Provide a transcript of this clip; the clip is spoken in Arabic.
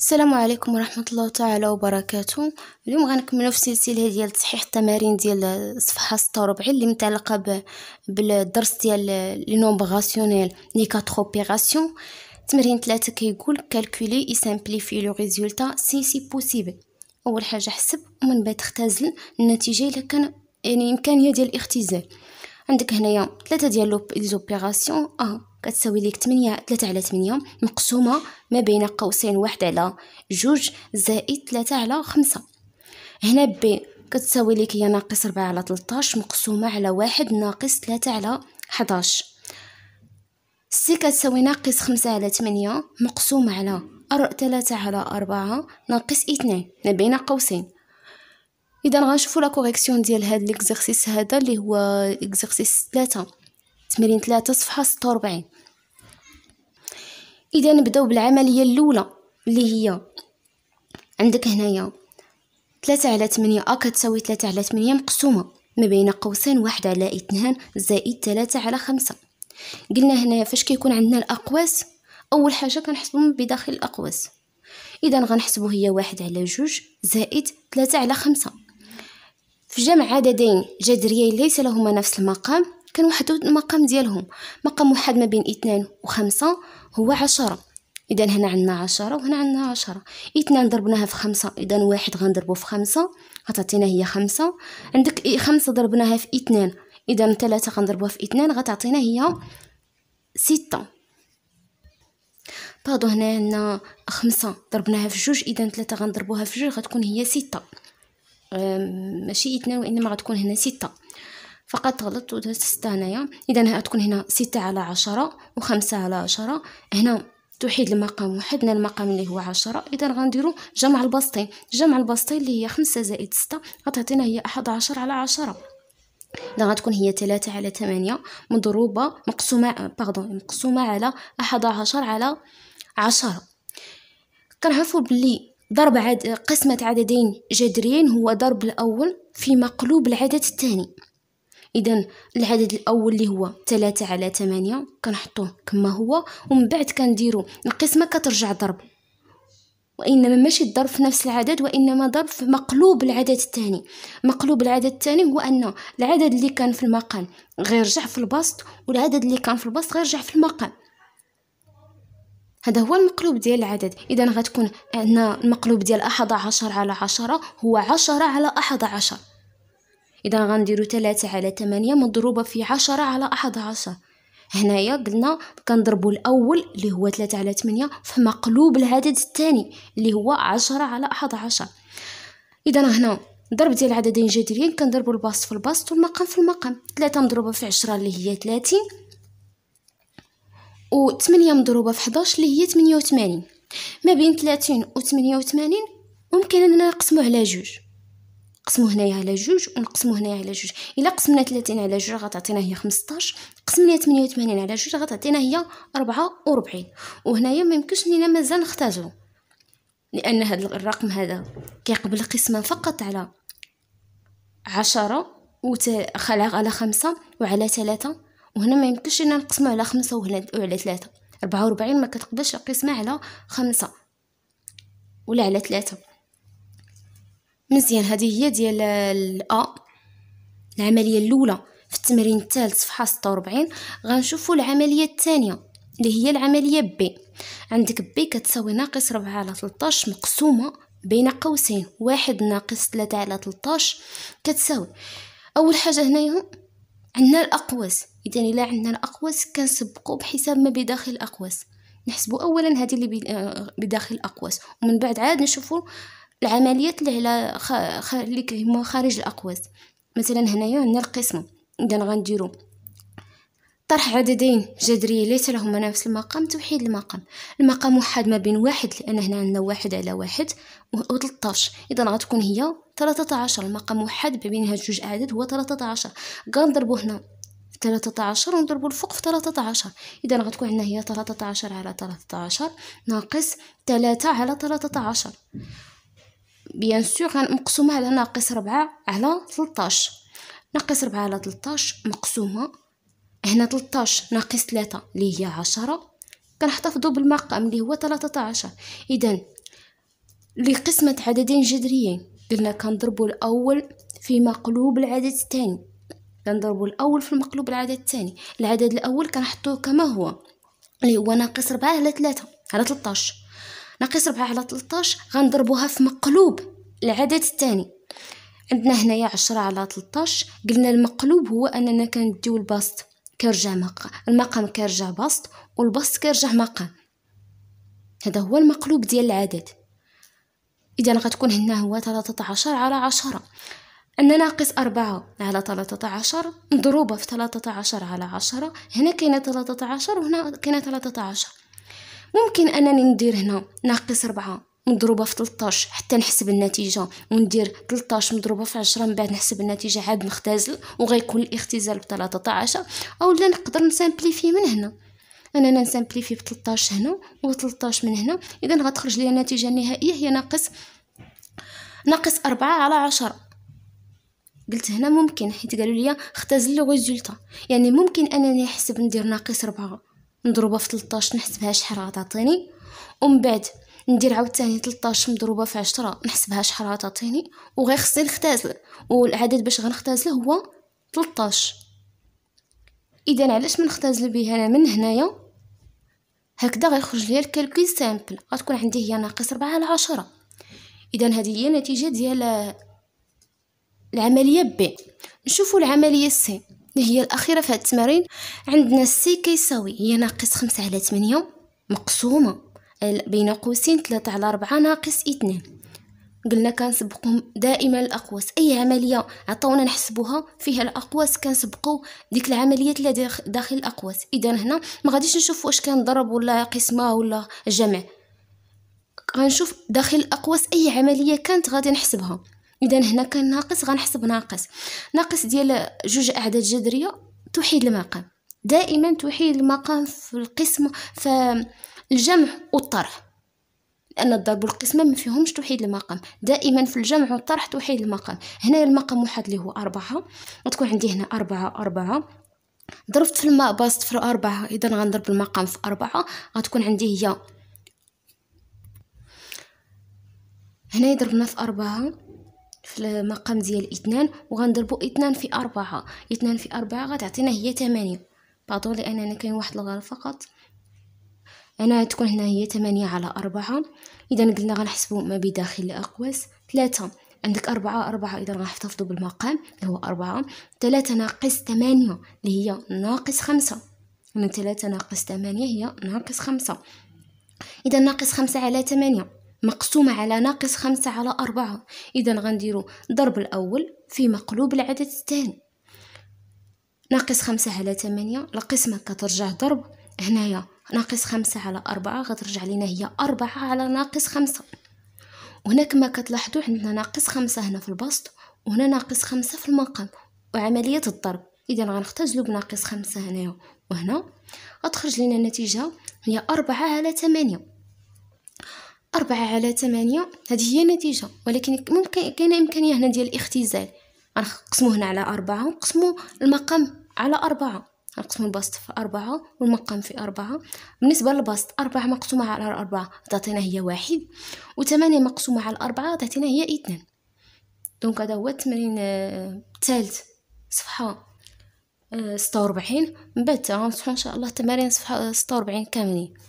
السلام عليكم ورحمة الله تعالى وبركاته اليوم غنكملو في سلسلة ديال تصحيح التمارين ديال الصفحة 46 اللي متعلقة بالدرس ديال لي نومبر لي كاتر اوبيراسيون تمرين 3 كيقول كالكولي اي سامبليفي لو ريزولتا سي سي بوسيبل اول حاجة حسب ومن بعد اختزل النتيجة الا كان يعني امكانية ديال الاختزال عندك هنايا ثلاثة ديال لي زوبيراسيون اه كتساوي ليك 8 3 على 8 مقسومه ما بين قوسين واحد على جوج زائد 3 على 5 هنا ب كتساوي ليك هي ناقص 4 على 13 مقسومه على واحد ناقص 3 على 11 سي كتساوي ناقص 5 على 8 مقسومه على 3 على 4 ناقص 2 ما بين قوسين اذا غنشوفوا لا كوريكسيون ديال هاد ليكزيرسيس هذا اللي هو اكزرسيس 3 تمرين 3 صفحه 46 اذا نبداو بالعمليه الاولى اللي هي عندك هنايا 3 على 8 أ كتساوي 3 على 8 مقسومة ما بين قوسين واحد على 2 زائد 3 على خمسة قلنا هنايا فاش كيكون عندنا الأقواس أول حاجة كنحسبهم بداخل الأقواس إذا غنحسبو هي واحد على جوج زائد 3 على خمسة في جمع عددين جذريين ليس لهما نفس المقام كان واحد المقام ديالهم مقام واحد ما بين اثنان وخمسة هو عشرة اذا هنا عندنا عشرة وهنا عندنا عشرة اثنان ضربناها في خمسة اذا واحد غنضربو في خمسة غتعطينا هي خمسة عندك خمسة ضربناها في اثنان اذا ثلاثة غنضربوها في اثنان غتعطينا هي ستة برضو هنا عندنا خمسة ضربناها في جوج اذا ثلاثة غنضربوها في جوج غتكون هي ستة ماشي اثنان وانما غتكون هنا ستة فقط غلطت ستة هنايا اذا ها تكون هنا ستة على عشرة وخمسة على عشرة هنا تحيد المقام واحد من المقام اللي هو عشرة اذا غنديرو جمع البسطين جمع البسطين اللي هي خمسة زائد ستة غتعطينا هي احد عشر على عشرة إذا غتكون هي تلاتة على تمانية مضروبة مقسومة باغدون مقسومة على أحد عشر على عشرة كنعرفو بلي ضرب عد... قسمة عددين جذريين هو ضرب الأول في مقلوب العدد الثاني اذا العدد الاول اللي هو 3 على 8 كنحطوه كما هو ومن بعد كنديروا القسمه كترجع ضرب وانما ماشي الضرب في نفس العدد وانما ضرب في مقلوب العدد الثاني مقلوب العدد الثاني هو ان العدد اللي كان في المقام غير رجع في البسط والعدد اللي كان في البسط غير رجع في المقام هذا هو المقلوب ديال العدد اذا غتكون عندنا المقلوب ديال احد عشر على عشرة هو عشرة على احد عشر اذا غنديرو تلاتة على تمانية مضروبة في عشرة على احد عشر هنايا قلنا كنضربو الاول اللي هو تلاتة على تمانية في مقلوب العدد الثاني اللي هو عشرة على احد عشر اذا هنا ضرب ديال العددين جذريين كنضربو البسط في البسط والمقام في المقام تلاتة مضروبة في عشرة اللي هي تلاتين و 8 مضروبه في 11 اللي هي 88 ما بين 30 و 88 ممكن اننا نقسمو على جوج نقسمو هنايا على جوج ونقسمو هنايا على جوج الا قسمنا 30 على جوج غتعطينا هي 15 قسمنا 88 على جوج غتعطينا هي 44 وهنايا ما يمكنش لينا مازال نختازو لان هذا الرقم هذا كيقبل قسمه فقط على عشرة و على خمسة وعلى 3 وهنا ما يمكنش لينا نقسمو على خمسة وهنا وعلى 3 44 ما كتقبلش القسمة على خمسة ولا على 3 مزيان هذه هي ديال الأ العملية الأولى في التمرين الثالث صفحة ستة وربعين غنشوفو العملية الثانية اللي هي العملية بي عندك بي كتساوي ناقص ربعة على تلتاش مقسومة بين قوسين واحد ناقص تلاتة على تلتاش كتساوي أول حاجة هنايا عندنا الأقواس إذا إلا عندنا الأقواس كنسبقو بحساب ما بداخل الأقواس نحسبو أولا هذه اللي آه، بداخل الأقواس ومن بعد عاد نشوفو العمليات اللي على اللي كيهمو خارج الاقواس مثلا هنايا عندنا القسم اذا غنديروا طرح عددين جذرية ليس لهما نفس المقام توحيد المقام المقام واحد ما بين واحد لأن هنا عندنا واحد على واحد و 13 إذا غتكون هي 13 المقام واحد ما بينها جوج أعداد هو 13 غنضربو هنا 13 ونضربو الفوق في 13 إذا غتكون عندنا هي 13 على 13 ناقص 3 على 13 بيان سور غنقسمها على ناقص ربعة على تلطاش ناقص ربعة على تلطاش مقسومة هنا تلطاش ناقص 3 اللي هي عشرة كنحتفظوا بالمقام اللي هو 13 اذا لقسمة عددين جذريين قلنا كنضربو الأول في مقلوب العدد الثاني كنضربو الأول في المقلوب العدد الثاني العدد الأول كنحطوه كما هو اللي هو ناقص ربعة على 3 على تلطاش ناقص ربعة على تلتاش غنضربوها في مقلوب العدد الثاني عندنا هنايا عشرة على تلتاش قلنا المقلوب هو اننا كنديو البسط كيرجع مقام المقام كيرجع بسط والبسط كيرجع مقام هذا هو المقلوب ديال العدد اذا غتكون هنا هو عشر على عشرة أن ناقص أربعة على تلاتة عشر مضروبة في تلاتة عشر على عشرة هنا كاينة تلاتة عشر وهنا كاينة تلاتة عشر ممكن انني ندير هنا ناقص ربعة مضروبه في 13 حتى نحسب النتيجه وندير 13 مضروبه في 10 من بعد نحسب النتيجه عاد نختزل وغيكون الاختزال ب 13 او لا نقدر نسامبليفي من هنا انا نسامبليفي ب 13 هنا و 13 من هنا اذا غتخرج لي النتيجه النهائيه هي ناقص ناقص 4 على 10 قلت هنا ممكن حيت قالوا لي اختزل لو ريزولتا يعني ممكن انني نحسب ندير ناقص 4 مضروبه في 13 نحسبها شحال غتعطيني ومن بعد ندير عاوتاني 13 مضروبه في 10 نحسبها شحال غتعطيني وغير خصني نختازل والعدد باش غنختازله هو 13 اذا علاش ما نختازل بها انا من هنايا هكذا غيخرج ليا الكالكول سامبل غتكون عندي هي ناقص 4 على 10 اذا هذه هي النتيجه ديال العمليه بي نشوفوا العمليه سي اللي هي الأخيرة في هاد التمارين عندنا سي كيساوي هي ناقص خمسة على تمنية مقسومة بين قوسين ثلاثة على ربعة ناقص اتنين قلنا كنسبقو دائما الاقواس اي عمليه عطاونا نحسبوها فيها الاقواس كنسبقوا ديك العمليات اللي داخل الاقواس اذا هنا ما غاديش نشوف واش كان ضرب ولا قسمه ولا جمع غنشوف داخل الاقواس اي عمليه كانت غادي نحسبها اذا هنا كان ناقص غنحسب ناقص ناقص ديال جوج اعداد جذريه توحيد المقام دائما توحيد المقام في القسم في الجمع والطرح لان الضرب والقسمه ما فيهمش توحيد المقام دائما في الجمع والطرح توحيد المقام هنا المقام واحد اللي هو أربعة وتكون عندي هنا أربعة أربعة ضربت في الماء باسط في أربعة إذا غنضرب المقام في أربعة غتكون عندي هي هنا ضربنا في أربعة في المقام ديال اثنان وغنضربو اثنان في أربعة اثنان في أربعة غتعطينا هي ثمانية باطون لأن أنا كاين واحد الغرض فقط أنا تكون هنا هي ثمانية على أربعة إذا قلنا غنحسبو ما بداخل الأقواس ثلاثة عندك أربعة أربعة إذا غنحتفظوا بالمقام اللي هو أربعة ثلاثة ناقص ثمانية اللي هي ناقص خمسة من ثلاثة ناقص ثمانية هي ناقص خمسة إذا ناقص خمسة على ثمانية مقسومة على ناقص خمسة على أربعة إذا غنديرو ضرب الأول في مقلوب العدد الثاني ناقص خمسة على ثمانية القسمة كترجع ضرب هنايا ناقص خمسة على أربعة غترجع لنا هي أربعة على ناقص خمسة وهنا كما كتلاحظوا عندنا ناقص خمسة هنا في البسط وهنا ناقص خمسة في المقام وعملية الضرب إذا غنختزلو بناقص خمسة هنايا وهنا غتخرج لنا النتيجة هي أربعة على ثمانية أربعة على ثمانية هذه هي النتيجة ولكن ممكن كاينة إمكانية هنا ديال الاختزال غنقسمو هنا على أربعة ونقسمو المقام على أربعة غنقسمو البسط في أربعة والمقام في أربعة بالنسبة للبسط أربعة مقسومة على أربعة تعطينا هي واحد وثمانية مقسومة على أربعة تعطينا هي اثنان دونك هذا هو التمرين آه، الثالث صفحة آه، ستة وربعين من بعد غنصحو إن شاء الله تمارين صفحة آه، ستة وربعين كاملين